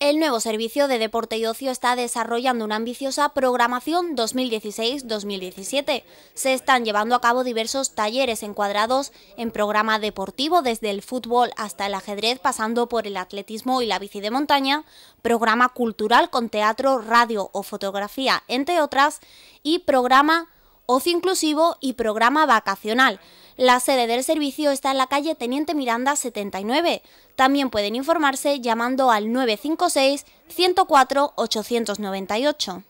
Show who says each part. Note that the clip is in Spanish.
Speaker 1: El nuevo servicio de deporte y ocio está desarrollando una ambiciosa programación 2016-2017. Se están llevando a cabo diversos talleres encuadrados en programa deportivo desde el fútbol hasta el ajedrez, pasando por el atletismo y la bici de montaña, programa cultural con teatro, radio o fotografía, entre otras, y programa ocio inclusivo y programa vacacional. La sede del servicio está en la calle Teniente Miranda 79. También pueden informarse llamando al 956 104 898.